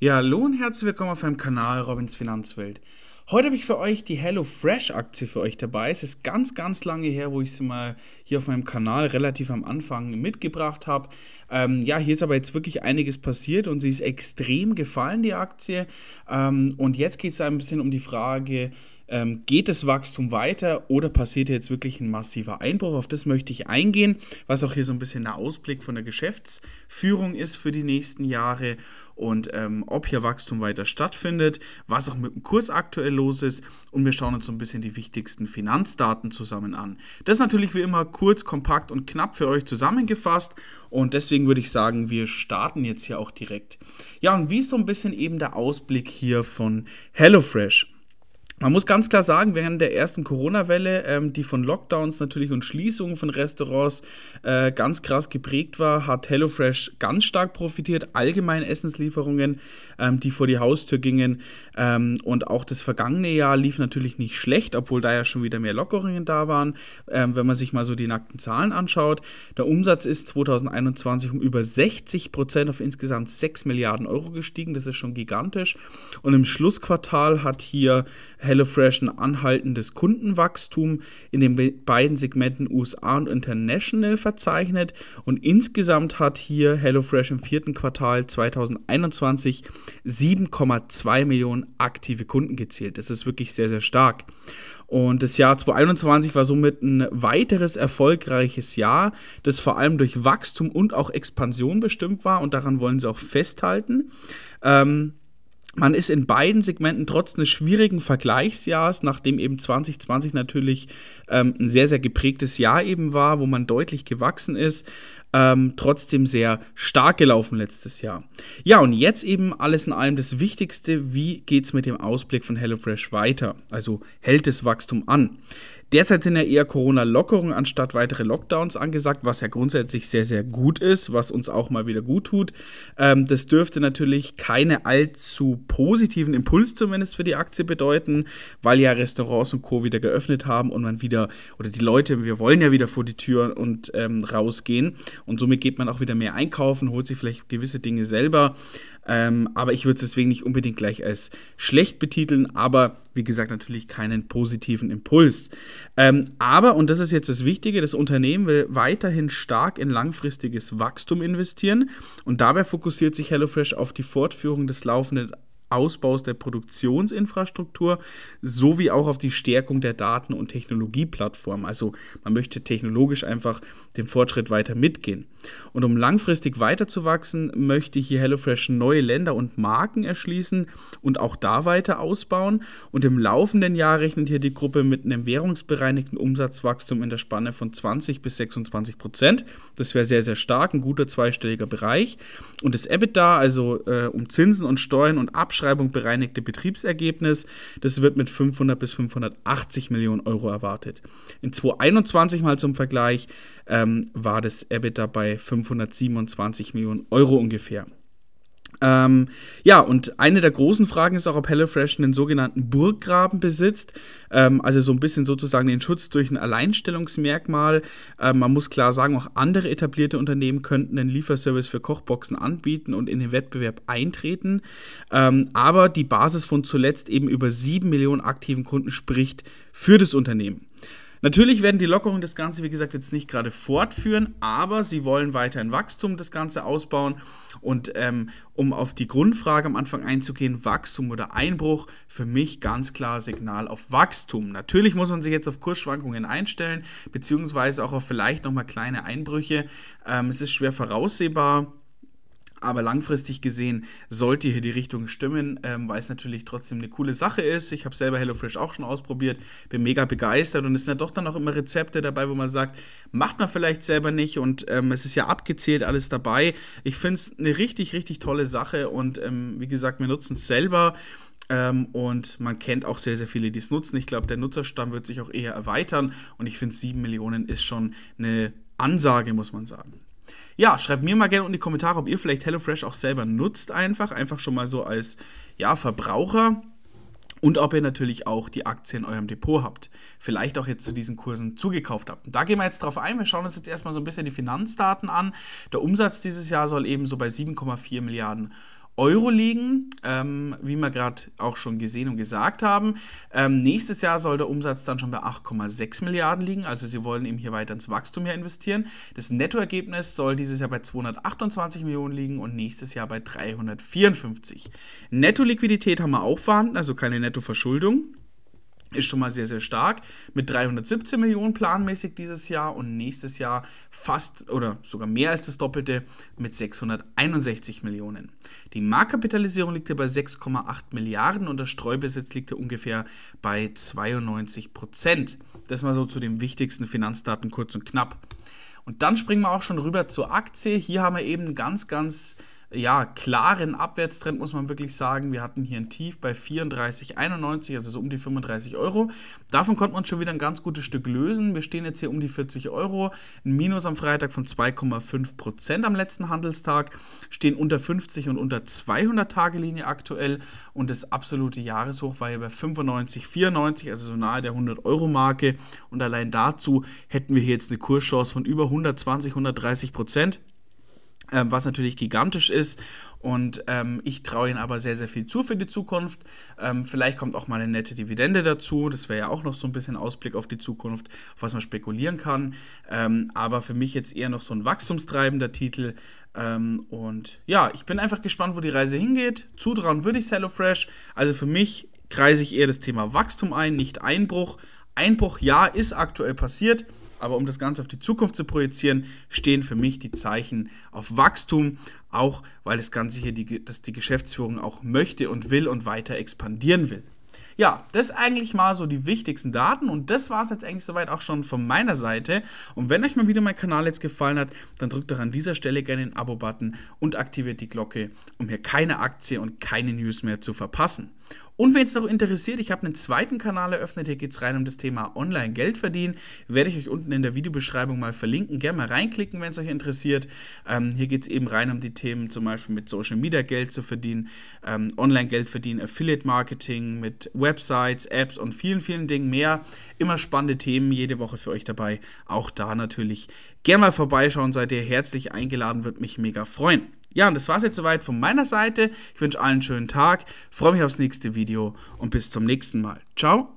Ja, hallo und herzlich willkommen auf meinem Kanal Robins Finanzwelt. Heute habe ich für euch die HelloFresh Aktie für euch dabei. Es ist ganz, ganz lange her, wo ich sie mal hier auf meinem Kanal relativ am Anfang mitgebracht habe. Ähm, ja, hier ist aber jetzt wirklich einiges passiert und sie ist extrem gefallen, die Aktie. Ähm, und jetzt geht es ein bisschen um die Frage, ähm, geht das Wachstum weiter oder passiert jetzt wirklich ein massiver Einbruch? Auf das möchte ich eingehen, was auch hier so ein bisschen der Ausblick von der Geschäftsführung ist für die nächsten Jahre und ähm, ob hier Wachstum weiter stattfindet, was auch mit dem Kurs aktuell los ist und wir schauen uns so ein bisschen die wichtigsten Finanzdaten zusammen an. Das ist natürlich wie immer kurz, kompakt und knapp für euch zusammengefasst und deswegen würde ich sagen, wir starten jetzt hier auch direkt. Ja, und wie ist so ein bisschen eben der Ausblick hier von HelloFresh? Man muss ganz klar sagen, während der ersten Corona-Welle, ähm, die von Lockdowns natürlich und Schließungen von Restaurants äh, ganz krass geprägt war, hat HelloFresh ganz stark profitiert. Allgemein Essenslieferungen, ähm, die vor die Haustür gingen. Ähm, und auch das vergangene Jahr lief natürlich nicht schlecht, obwohl da ja schon wieder mehr Lockerungen da waren. Ähm, wenn man sich mal so die nackten Zahlen anschaut, der Umsatz ist 2021 um über 60 Prozent auf insgesamt 6 Milliarden Euro gestiegen. Das ist schon gigantisch. Und im Schlussquartal hat hier HelloFresh HelloFresh ein anhaltendes Kundenwachstum in den beiden Segmenten USA und International verzeichnet und insgesamt hat hier HelloFresh im vierten Quartal 2021 7,2 Millionen aktive Kunden gezählt. Das ist wirklich sehr, sehr stark. Und das Jahr 2021 war somit ein weiteres erfolgreiches Jahr, das vor allem durch Wachstum und auch Expansion bestimmt war. Und daran wollen sie auch festhalten. Ähm, man ist in beiden Segmenten trotz eines schwierigen Vergleichsjahres, nachdem eben 2020 natürlich ähm, ein sehr, sehr geprägtes Jahr eben war, wo man deutlich gewachsen ist, ähm, trotzdem sehr stark gelaufen letztes Jahr. Ja, und jetzt eben alles in allem das Wichtigste, wie geht es mit dem Ausblick von HelloFresh weiter? Also hält das Wachstum an? Derzeit sind ja eher Corona-Lockerungen anstatt weitere Lockdowns angesagt, was ja grundsätzlich sehr, sehr gut ist, was uns auch mal wieder gut tut. Ähm, das dürfte natürlich keine allzu positiven Impuls zumindest für die Aktie bedeuten, weil ja Restaurants und Co. wieder geöffnet haben und man wieder, oder die Leute, wir wollen ja wieder vor die Tür und ähm, rausgehen und somit geht man auch wieder mehr einkaufen, holt sich vielleicht gewisse Dinge selber. Ähm, aber ich würde es deswegen nicht unbedingt gleich als schlecht betiteln, aber wie gesagt, natürlich keinen positiven Impuls. Ähm, aber, und das ist jetzt das Wichtige, das Unternehmen will weiterhin stark in langfristiges Wachstum investieren und dabei fokussiert sich HelloFresh auf die Fortführung des laufenden Ausbaus der Produktionsinfrastruktur sowie auch auf die Stärkung der Daten- und Technologieplattform. Also man möchte technologisch einfach den Fortschritt weiter mitgehen. Und um langfristig weiterzuwachsen, möchte hier HelloFresh neue Länder und Marken erschließen und auch da weiter ausbauen. Und im laufenden Jahr rechnet hier die Gruppe mit einem währungsbereinigten Umsatzwachstum in der Spanne von 20 bis 26 Prozent. Das wäre sehr, sehr stark, ein guter zweistelliger Bereich. Und das EBITDA, also äh, um Zinsen und Steuern und Abschluss, Abschreibung bereinigte Betriebsergebnis. Das wird mit 500 bis 580 Millionen Euro erwartet. In 2021 mal zum Vergleich ähm, war das EBITDA bei 527 Millionen Euro ungefähr. Ähm, ja, und eine der großen Fragen ist auch, ob HelloFresh einen sogenannten Burggraben besitzt. Ähm, also so ein bisschen sozusagen den Schutz durch ein Alleinstellungsmerkmal. Ähm, man muss klar sagen, auch andere etablierte Unternehmen könnten einen Lieferservice für Kochboxen anbieten und in den Wettbewerb eintreten. Ähm, aber die Basis von zuletzt eben über sieben Millionen aktiven Kunden spricht für das Unternehmen. Natürlich werden die Lockerungen das Ganze, wie gesagt, jetzt nicht gerade fortführen, aber sie wollen weiter in Wachstum das Ganze ausbauen. Und ähm, um auf die Grundfrage am Anfang einzugehen, Wachstum oder Einbruch, für mich ganz klar Signal auf Wachstum. Natürlich muss man sich jetzt auf Kursschwankungen einstellen, beziehungsweise auch auf vielleicht nochmal kleine Einbrüche. Ähm, es ist schwer voraussehbar aber langfristig gesehen sollte hier die Richtung stimmen, ähm, weil es natürlich trotzdem eine coole Sache ist. Ich habe selber HelloFresh auch schon ausprobiert, bin mega begeistert und es sind ja doch dann auch immer Rezepte dabei, wo man sagt, macht man vielleicht selber nicht und ähm, es ist ja abgezählt alles dabei. Ich finde es eine richtig, richtig tolle Sache und ähm, wie gesagt, wir nutzen es selber. Ähm, und man kennt auch sehr, sehr viele, die es nutzen. Ich glaube, der Nutzerstamm wird sich auch eher erweitern. Und ich finde, 7 Millionen ist schon eine Ansage, muss man sagen ja, schreibt mir mal gerne in die Kommentare, ob ihr vielleicht HelloFresh auch selber nutzt, einfach. Einfach schon mal so als ja, Verbraucher. Und ob ihr natürlich auch die Aktien in eurem Depot habt. Vielleicht auch jetzt zu diesen Kursen zugekauft habt. da gehen wir jetzt drauf ein. Wir schauen uns jetzt erstmal so ein bisschen die Finanzdaten an. Der Umsatz dieses Jahr soll eben so bei 7,4 Milliarden Euro euro liegen, ähm, wie wir gerade auch schon gesehen und gesagt haben. Ähm, nächstes Jahr soll der Umsatz dann schon bei 8,6 Milliarden liegen, also sie wollen eben hier weiter ins Wachstum her investieren. Das Nettoergebnis soll dieses Jahr bei 228 Millionen liegen und nächstes Jahr bei 354. Netto-Liquidität haben wir auch vorhanden, also keine Nettoverschuldung ist schon mal sehr, sehr stark. Mit 317 Millionen planmäßig dieses Jahr und nächstes Jahr fast oder sogar mehr als das Doppelte mit 661 Millionen. Die Marktkapitalisierung liegt hier bei 6,8 Milliarden und der Streubesitz liegt hier ungefähr bei 92 Prozent. Das mal so zu den wichtigsten Finanzdaten kurz und knapp. Und dann springen wir auch schon rüber zur Aktie. Hier haben wir eben ganz, ganz ja, klaren Abwärtstrend, muss man wirklich sagen. Wir hatten hier ein Tief bei 34,91, also so um die 35 Euro. Davon konnten wir uns schon wieder ein ganz gutes Stück lösen. Wir stehen jetzt hier um die 40 Euro. Ein Minus am Freitag von 2,5 Prozent am letzten Handelstag. Stehen unter 50 und unter 200 Tage Linie aktuell. Und das absolute Jahreshoch war hier bei 95,94, also so nahe der 100 Euro Marke. Und allein dazu hätten wir hier jetzt eine Kurschance von über 120, 130 Prozent. Ähm, was natürlich gigantisch ist. Und ähm, ich traue ihnen aber sehr, sehr viel zu für die Zukunft. Ähm, vielleicht kommt auch mal eine nette Dividende dazu. Das wäre ja auch noch so ein bisschen Ausblick auf die Zukunft, auf was man spekulieren kann. Ähm, aber für mich jetzt eher noch so ein wachstumstreibender Titel. Ähm, und ja, ich bin einfach gespannt, wo die Reise hingeht. Zutrauen würde ich HelloFresh. Also für mich kreise ich eher das Thema Wachstum ein, nicht Einbruch. Einbruch, ja, ist aktuell passiert aber um das Ganze auf die Zukunft zu projizieren, stehen für mich die Zeichen auf Wachstum, auch weil das Ganze hier, die, dass die Geschäftsführung auch möchte und will und weiter expandieren will. Ja, das eigentlich mal so die wichtigsten Daten und das war es jetzt eigentlich soweit auch schon von meiner Seite. Und wenn euch mal wieder mein Kanal jetzt gefallen hat, dann drückt doch an dieser Stelle gerne den Abo-Button und aktiviert die Glocke, um hier keine Aktie und keine News mehr zu verpassen. Und wenn es noch interessiert, ich habe einen zweiten Kanal eröffnet. Hier geht es rein um das Thema Online-Geld verdienen. Werde ich euch unten in der Videobeschreibung mal verlinken. Gerne mal reinklicken, wenn es euch interessiert. Ähm, hier geht es eben rein um die Themen, zum Beispiel mit Social Media Geld zu verdienen, ähm, Online-Geld verdienen, Affiliate-Marketing mit Websites, Apps und vielen, vielen Dingen mehr. Immer spannende Themen jede Woche für euch dabei. Auch da natürlich gerne mal vorbeischauen. Seid ihr herzlich eingeladen, würde mich mega freuen. Ja, und das war's jetzt soweit von meiner Seite. Ich wünsche allen einen schönen Tag, freue mich aufs nächste Video und bis zum nächsten Mal. Ciao.